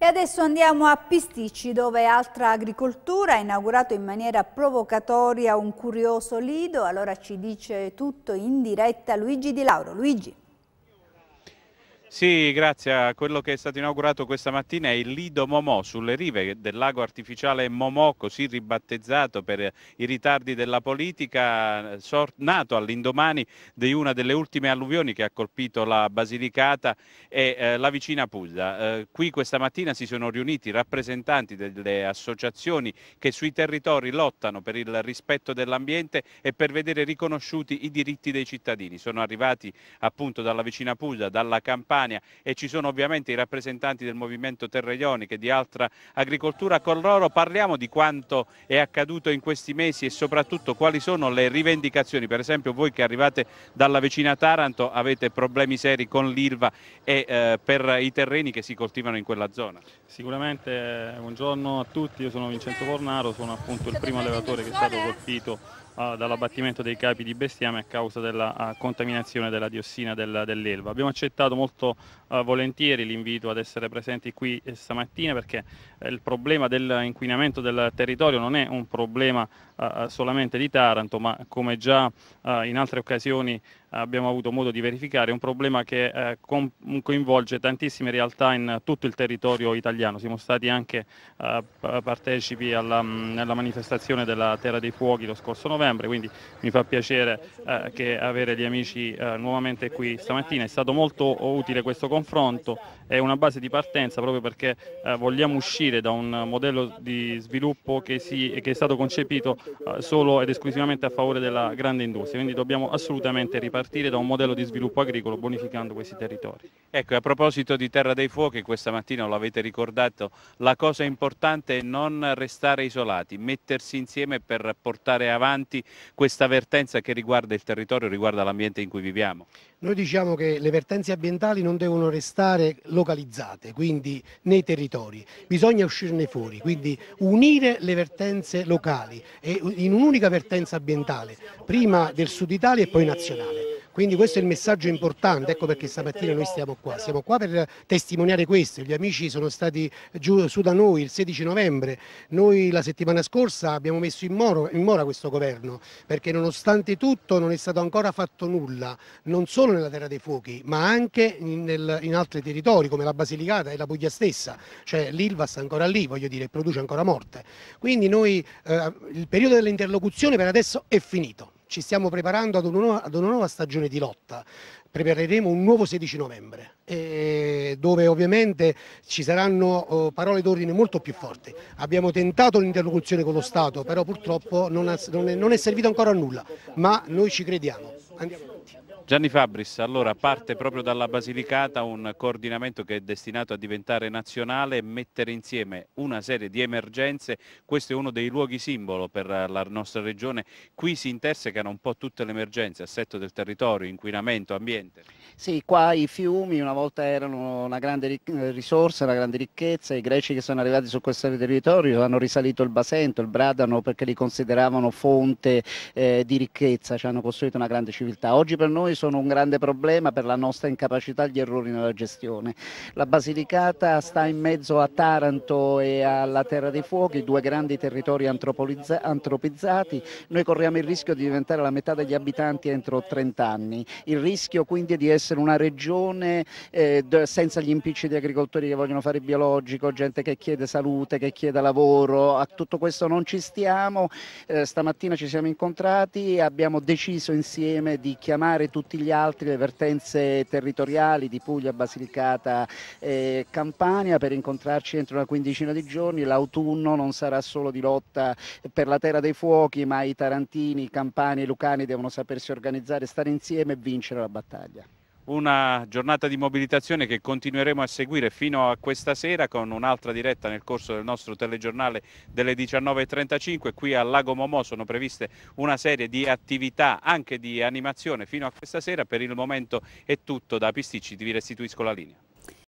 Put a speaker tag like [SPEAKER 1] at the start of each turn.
[SPEAKER 1] E adesso andiamo a Pisticci, dove altra agricoltura ha inaugurato in maniera provocatoria un curioso lido. Allora ci dice tutto in diretta Luigi Di
[SPEAKER 2] Lauro. Luigi.
[SPEAKER 1] Sì, grazie. Quello che è stato inaugurato questa mattina è il Lido Momò sulle rive del lago artificiale Momò, così ribattezzato per i ritardi della politica, nato all'indomani di una delle ultime alluvioni che ha colpito la Basilicata e eh, la vicina Puglia. Eh, qui questa mattina si sono riuniti rappresentanti delle associazioni che sui territori lottano per il rispetto dell'ambiente e per vedere riconosciuti i diritti dei cittadini. Sono arrivati appunto dalla vicina Puglia, dalla campagna Campania e ci sono ovviamente i rappresentanti del movimento Terre Ionica e di altra agricoltura. Con loro parliamo di quanto è accaduto in questi mesi e soprattutto quali sono le rivendicazioni. Per esempio voi che arrivate dalla vicina Taranto avete problemi seri con l'IRVA e eh, per i terreni che si coltivano in quella zona.
[SPEAKER 3] Sicuramente, eh, buongiorno a tutti, io sono Vincenzo Fornaro, sono appunto il primo allevatore che è stato colpito eh, dall'abbattimento dei capi di bestiame a causa della uh, contaminazione della diossina del, dell'Elva. Abbiamo accettato molto eh, volentieri l'invito ad essere presenti qui stamattina perché il problema dell'inquinamento del territorio non è un problema solamente di Taranto, ma come già in altre occasioni abbiamo avuto modo di verificare, è un problema che eh, coinvolge tantissime realtà in tutto il territorio italiano. Siamo stati anche eh, partecipi alla, alla, mm, manifestazione della Terra dei Fuochi lo scorso novembre, quindi mi fa piacere eh, che avere gli amici eh, nuovamente qui stamattina. È stato molto utile questo confronto, è una base di partenza proprio perché eh, vogliamo uscire da un modello di sviluppo che, si, che è stato concepito eh, solo ed esclusivamente a favore della grande industria, quindi dobbiamo assolutamente ripartire partire da un modello di sviluppo agricolo bonificando questi territori.
[SPEAKER 1] Ecco, a proposito di Terra dei Fuochi, questa mattina lo avete ricordato, la cosa importante è non restare isolati, mettersi insieme per portare avanti questa vertenza che riguarda il territorio, riguarda l'ambiente in cui viviamo.
[SPEAKER 2] Noi diciamo che le vertenze ambientali non devono restare localizzate, quindi nei territori, bisogna uscirne fuori, quindi unire le vertenze locali in un'unica vertenza ambientale, prima del sud Italia e poi nazionale. Quindi questo è il messaggio importante, ecco perché stamattina noi stiamo qua. Siamo qua per testimoniare questo. Gli amici sono stati giù su da noi il 16 novembre. Noi la settimana scorsa abbiamo messo in, moro, in mora questo governo perché nonostante tutto non è stato ancora fatto nulla, non solo nella terra dei fuochi, ma anche in, nel, in altri territori come la Basilicata e la Puglia stessa. Cioè l'Ilva sta ancora lì, voglio dire, produce ancora morte. Quindi noi, eh, il periodo dell'interlocuzione per adesso è finito ci stiamo preparando ad una, nuova, ad una nuova stagione di lotta. Prepareremo un nuovo 16 novembre, eh, dove ovviamente ci saranno eh, parole d'ordine molto più forti. Abbiamo tentato l'interlocuzione con lo Stato, però purtroppo non, ha, non, è, non, è, servito ancora a nulla, ma noi ci crediamo. Andiamo.
[SPEAKER 1] Gianni Fabris, allora parte proprio dalla Basilicata un coordinamento che è destinato a diventare nazionale mettere insieme una serie di emergenze, questo è uno dei luoghi simbolo per la nostra regione, qui si intersecano un po' tutte le emergenze, assetto del territorio, inquinamento, ambiente.
[SPEAKER 4] Sì, qua i fiumi una volta erano una grande risorsa, una grande ricchezza, i greci che sono arrivati su questo territorio hanno risalito il Basento, il Bradano perché li consideravano fonte eh, di ricchezza, ci hanno costruito una grande civiltà. Oggi per noi sono un grande problema per la nostra incapacità e gli errori nella gestione. La Basilicata sta in mezzo a Taranto e alla Terra dei Fuochi, due grandi territori antropizzati. Noi corriamo il rischio di diventare la metà degli abitanti entro 30 anni. Il rischio quindi è di essere una regione eh, senza gli impicci di agricoltori che vogliono fare il biologico, gente che chiede salute, che chiede lavoro. A tutto questo non ci stiamo. Eh, stamattina ci siamo incontrati e abbiamo deciso insieme di chiamare tutti tutti gli altri le vertenze territoriali di Puglia, Basilicata e Campania per incontrarci entro una quindicina di giorni. L'autunno non sarà solo di lotta per la terra dei fuochi, ma i tarantini, i campani e i lucani devono sapersi organizzare, stare insieme e vincere la battaglia
[SPEAKER 1] una giornata di mobilitazione che continueremo a seguire fino a questa sera con un'altra diretta nel corso del nostro telegiornale delle 19.35. Qui a Lago Momò sono previste una serie di attività anche di animazione fino a questa sera. Per il momento è tutto da Pisticci, vi restituisco la linea.